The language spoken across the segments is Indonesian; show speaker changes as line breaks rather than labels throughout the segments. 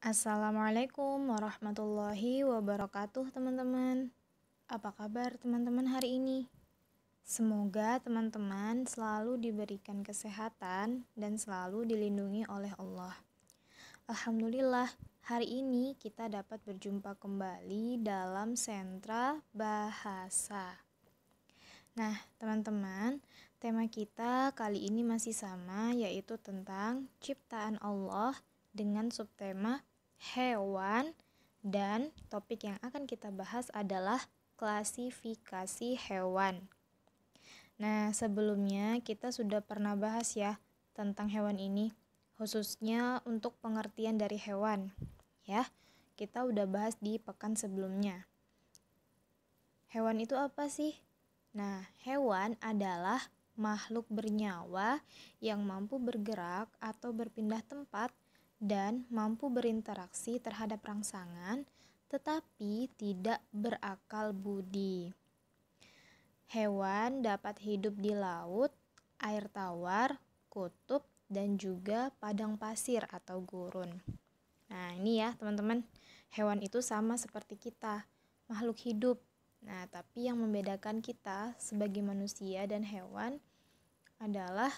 Assalamualaikum warahmatullahi wabarakatuh, teman-teman. Apa kabar, teman-teman, hari ini? Semoga teman-teman selalu diberikan kesehatan dan selalu dilindungi oleh Allah. Alhamdulillah, hari ini kita dapat berjumpa kembali dalam sentra bahasa. Nah, teman-teman, tema kita kali ini masih sama, yaitu tentang ciptaan Allah dengan subtema hewan, dan topik yang akan kita bahas adalah klasifikasi hewan. Nah, sebelumnya kita sudah pernah bahas ya tentang hewan ini, khususnya untuk pengertian dari hewan. Ya, kita udah bahas di pekan sebelumnya. Hewan itu apa sih? Nah, hewan adalah makhluk bernyawa yang mampu bergerak atau berpindah tempat dan mampu berinteraksi terhadap rangsangan, tetapi tidak berakal budi. Hewan dapat hidup di laut, air tawar, kutub, dan juga padang pasir atau gurun. Nah, ini ya, teman-teman, hewan itu sama seperti kita, makhluk hidup. Nah, tapi yang membedakan kita sebagai manusia dan hewan adalah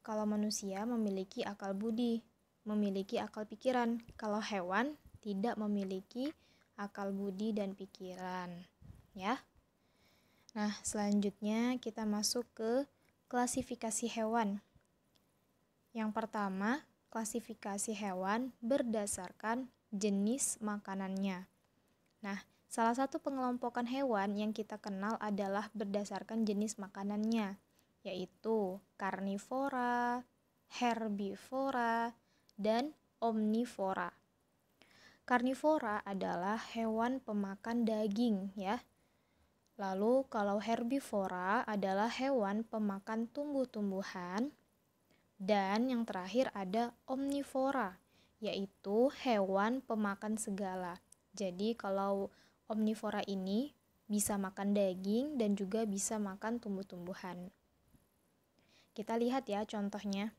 kalau manusia memiliki akal budi, memiliki akal pikiran, kalau hewan tidak memiliki akal budi dan pikiran, ya. Nah, selanjutnya kita masuk ke klasifikasi hewan. Yang pertama, klasifikasi hewan berdasarkan jenis makanannya. Nah, salah satu pengelompokan hewan yang kita kenal adalah berdasarkan jenis makanannya, yaitu karnivora, herbivora, dan omnivora. Karnivora adalah hewan pemakan daging ya. Lalu kalau herbivora adalah hewan pemakan tumbuh-tumbuhan dan yang terakhir ada omnivora yaitu hewan pemakan segala. Jadi kalau omnivora ini bisa makan daging dan juga bisa makan tumbuh-tumbuhan. Kita lihat ya contohnya.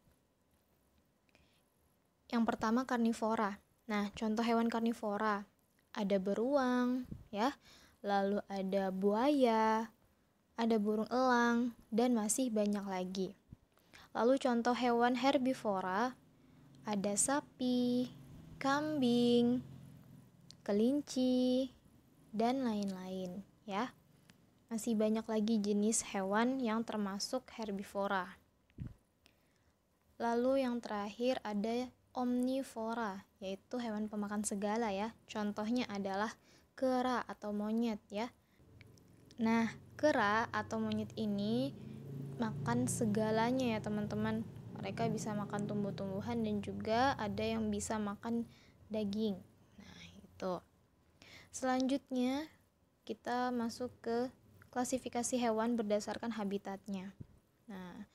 Yang pertama karnivora. Nah, contoh hewan karnivora ada beruang, ya. Lalu ada buaya, ada burung elang, dan masih banyak lagi. Lalu contoh hewan herbivora ada sapi, kambing, kelinci, dan lain-lain, ya. Masih banyak lagi jenis hewan yang termasuk herbivora. Lalu yang terakhir ada omnivora, yaitu hewan pemakan segala ya. Contohnya adalah kera atau monyet ya. Nah, kera atau monyet ini makan segalanya ya teman-teman. Mereka bisa makan tumbuh-tumbuhan dan juga ada yang bisa makan daging. Nah, itu. Selanjutnya, kita masuk ke klasifikasi hewan berdasarkan habitatnya. Nah,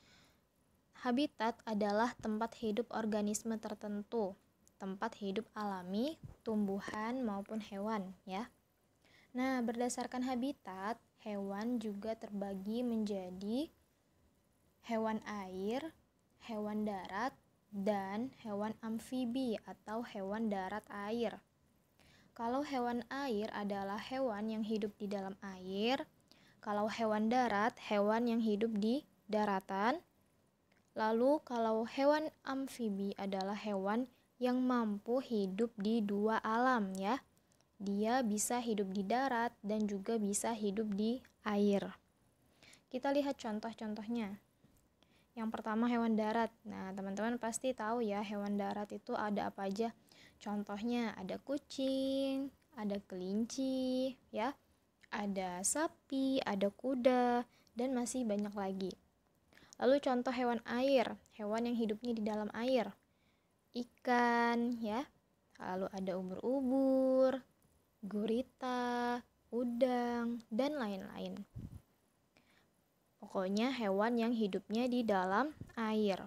Habitat adalah tempat hidup organisme tertentu, tempat hidup alami, tumbuhan maupun hewan, ya. Nah, berdasarkan habitat, hewan juga terbagi menjadi hewan air, hewan darat, dan hewan amfibi atau hewan darat air. Kalau hewan air adalah hewan yang hidup di dalam air, kalau hewan darat, hewan yang hidup di daratan, Lalu kalau hewan amfibi adalah hewan yang mampu hidup di dua alam ya. Dia bisa hidup di darat dan juga bisa hidup di air. Kita lihat contoh-contohnya. Yang pertama hewan darat. Nah, teman-teman pasti tahu ya hewan darat itu ada apa aja. Contohnya ada kucing, ada kelinci, ya. Ada sapi, ada kuda, dan masih banyak lagi. Lalu contoh hewan air, hewan yang hidupnya di dalam air. Ikan ya. Lalu ada ubur-ubur, gurita, udang, dan lain-lain. Pokoknya hewan yang hidupnya di dalam air.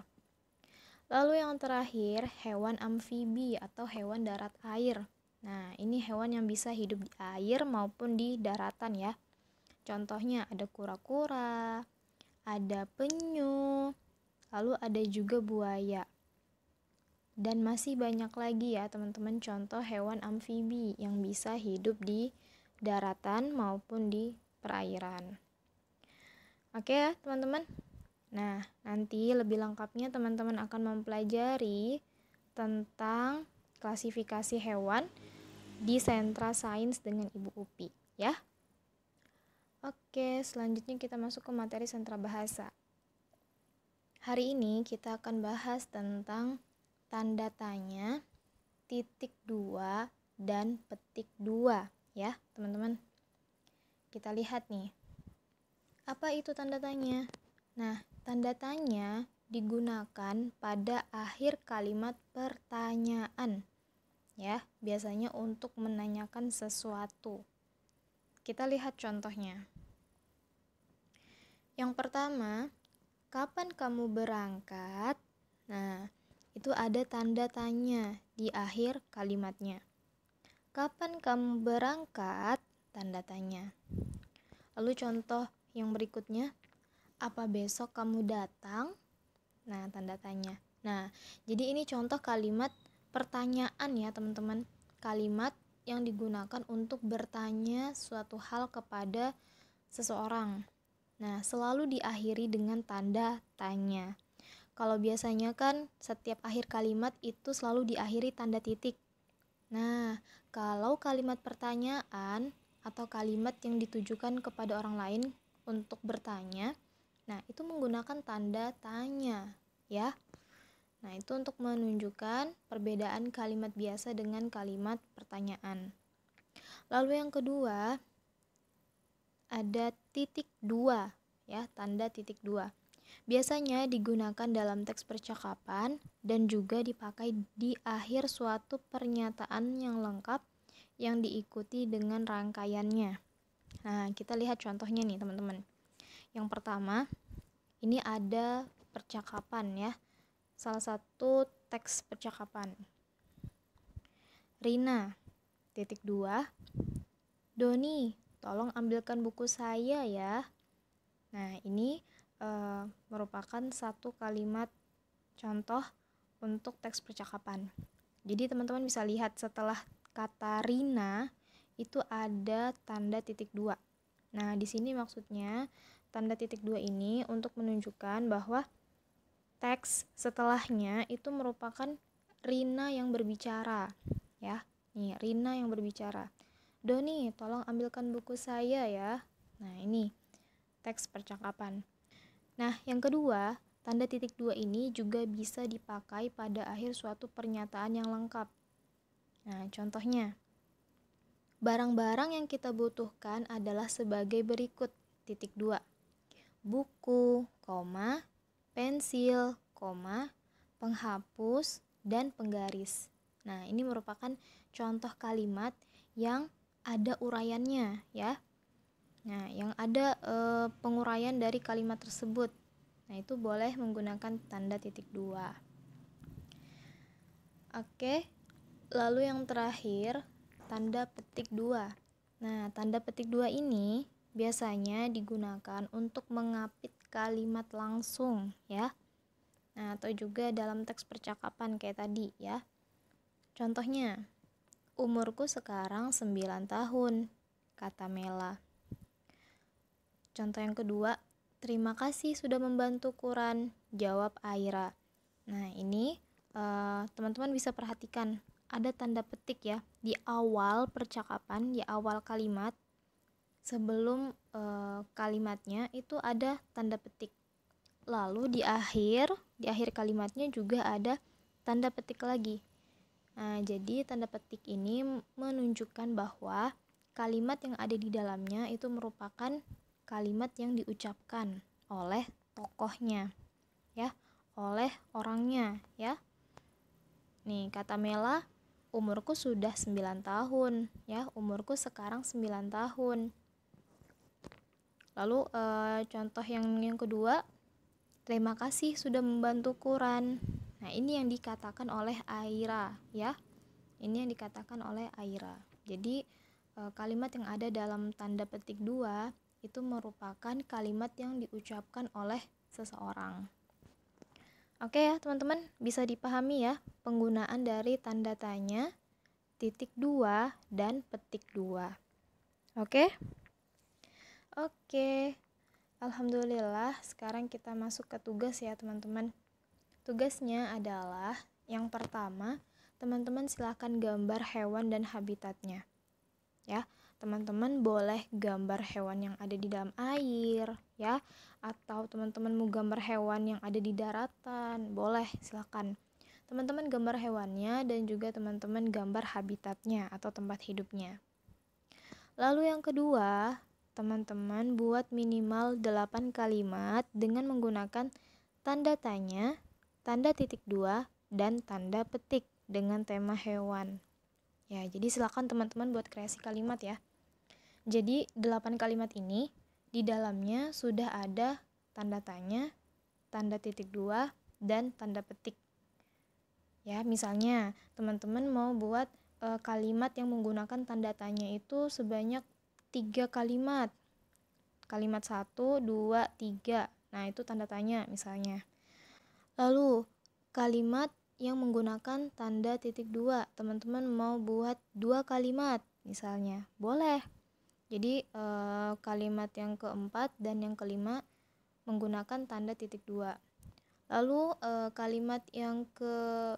Lalu yang terakhir, hewan amfibi atau hewan darat air. Nah, ini hewan yang bisa hidup di air maupun di daratan ya. Contohnya ada kura-kura, ada penyu, lalu ada juga buaya. Dan masih banyak lagi ya teman-teman contoh hewan amfibi yang bisa hidup di daratan maupun di perairan. Oke ya teman-teman. Nah, nanti lebih lengkapnya teman-teman akan mempelajari tentang klasifikasi hewan di sentra sains dengan Ibu Upi ya. Oke, selanjutnya kita masuk ke materi sentra bahasa. Hari ini kita akan bahas tentang tanda tanya, titik dua, dan petik dua ya teman-teman. Kita lihat nih, apa itu tanda tanya? Nah, tanda tanya digunakan pada akhir kalimat pertanyaan ya, biasanya untuk menanyakan sesuatu. Kita lihat contohnya. Yang pertama, kapan kamu berangkat? Nah, itu ada tanda tanya di akhir kalimatnya. Kapan kamu berangkat? Tanda tanya. Lalu contoh yang berikutnya, apa besok kamu datang? Nah, tanda tanya. Nah, jadi ini contoh kalimat pertanyaan ya, teman-teman. Kalimat yang digunakan untuk bertanya suatu hal kepada seseorang. Nah, selalu diakhiri dengan tanda tanya. Kalau biasanya kan setiap akhir kalimat itu selalu diakhiri tanda titik. Nah, kalau kalimat pertanyaan atau kalimat yang ditujukan kepada orang lain untuk bertanya, nah itu menggunakan tanda tanya, ya. Nah, itu untuk menunjukkan perbedaan kalimat biasa dengan kalimat pertanyaan. Lalu yang kedua, ada titik dua, ya, tanda titik dua. Biasanya digunakan dalam teks percakapan dan juga dipakai di akhir suatu pernyataan yang lengkap yang diikuti dengan rangkaiannya. Nah, kita lihat contohnya nih, teman-teman. Yang pertama, ini ada percakapan ya salah satu teks percakapan. Rina, titik dua. Doni, tolong ambilkan buku saya ya. Nah, ini e, merupakan satu kalimat contoh untuk teks percakapan. Jadi teman-teman bisa lihat setelah kata Rina itu ada tanda titik dua. Nah, di sini maksudnya tanda titik dua ini untuk menunjukkan bahwa teks setelahnya itu merupakan Rina yang berbicara ya nih Rina yang berbicara Doni tolong ambilkan buku saya ya nah ini teks percakapan nah yang kedua tanda titik dua ini juga bisa dipakai pada akhir suatu pernyataan yang lengkap nah contohnya barang-barang yang kita butuhkan adalah sebagai berikut titik dua buku koma pensil, koma, penghapus, dan penggaris. Nah, ini merupakan contoh kalimat yang ada uraiannya ya. Nah, yang ada e, penguraian dari kalimat tersebut. Nah, itu boleh menggunakan tanda titik dua. Oke, lalu yang terakhir, tanda petik dua. Nah, tanda petik dua ini biasanya digunakan untuk mengapit kalimat langsung ya. Nah, atau juga dalam teks percakapan kayak tadi ya. Contohnya, umurku sekarang 9 tahun, kata Mela. Contoh yang kedua, terima kasih sudah membantu Quran, jawab Aira. Nah, ini eh, teman-teman uh, bisa perhatikan ada tanda petik ya di awal percakapan, di awal kalimat sebelum e, kalimatnya itu ada tanda petik. Lalu di akhir, di akhir kalimatnya juga ada tanda petik lagi. Nah, jadi tanda petik ini menunjukkan bahwa kalimat yang ada di dalamnya itu merupakan kalimat yang diucapkan oleh tokohnya. Ya, oleh orangnya, ya. Nih, kata Mela, umurku sudah 9 tahun, ya. Umurku sekarang 9 tahun. Lalu uh, contoh yang yang kedua, terima kasih sudah membantu Quran. Nah, ini yang dikatakan oleh Aira ya. Ini yang dikatakan oleh Aira. Jadi uh, kalimat yang ada dalam tanda petik dua itu merupakan kalimat yang diucapkan oleh seseorang. Oke ya, teman-teman, bisa dipahami ya penggunaan dari tanda tanya, titik dua dan petik dua. Oke? Oke, alhamdulillah sekarang kita masuk ke tugas ya teman-teman. Tugasnya adalah yang pertama, teman-teman silahkan gambar hewan dan habitatnya. Ya, teman-teman boleh gambar hewan yang ada di dalam air, ya, atau teman-teman mau gambar hewan yang ada di daratan, boleh silahkan. Teman-teman gambar hewannya dan juga teman-teman gambar habitatnya atau tempat hidupnya. Lalu yang kedua, teman-teman buat minimal 8 kalimat dengan menggunakan tanda tanya, tanda titik dua, dan tanda petik dengan tema hewan. Ya, jadi silakan teman-teman buat kreasi kalimat ya. Jadi 8 kalimat ini di dalamnya sudah ada tanda tanya, tanda titik dua, dan tanda petik. Ya, misalnya teman-teman mau buat e, kalimat yang menggunakan tanda tanya itu sebanyak tiga kalimat. Kalimat satu, dua, tiga. Nah, itu tanda tanya misalnya. Lalu, kalimat yang menggunakan tanda titik dua. Teman-teman mau buat dua kalimat misalnya. Boleh. Jadi, eh, kalimat yang keempat dan yang kelima menggunakan tanda titik dua. Lalu, eh, kalimat yang ke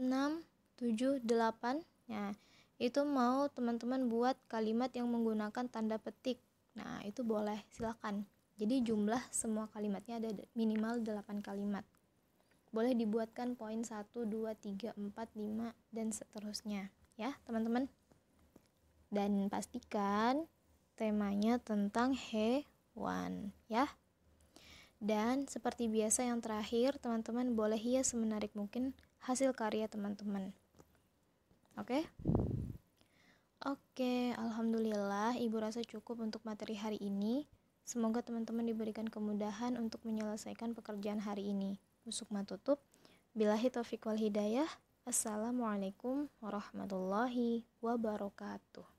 enam tujuh delapan ya itu mau teman-teman buat kalimat yang menggunakan tanda petik nah itu boleh silakan jadi jumlah semua kalimatnya ada minimal 8 kalimat boleh dibuatkan poin 1, 2, 3, 4, 5, dan seterusnya ya teman-teman dan pastikan temanya tentang hewan ya dan seperti biasa yang terakhir teman-teman boleh hias semenarik mungkin hasil karya teman-teman oke okay? Oke, alhamdulillah Ibu rasa cukup untuk materi hari ini. Semoga teman-teman diberikan kemudahan untuk menyelesaikan pekerjaan hari ini. Usukma tutup. Bilahi taufiq wal hidayah. Assalamualaikum warahmatullahi wabarakatuh.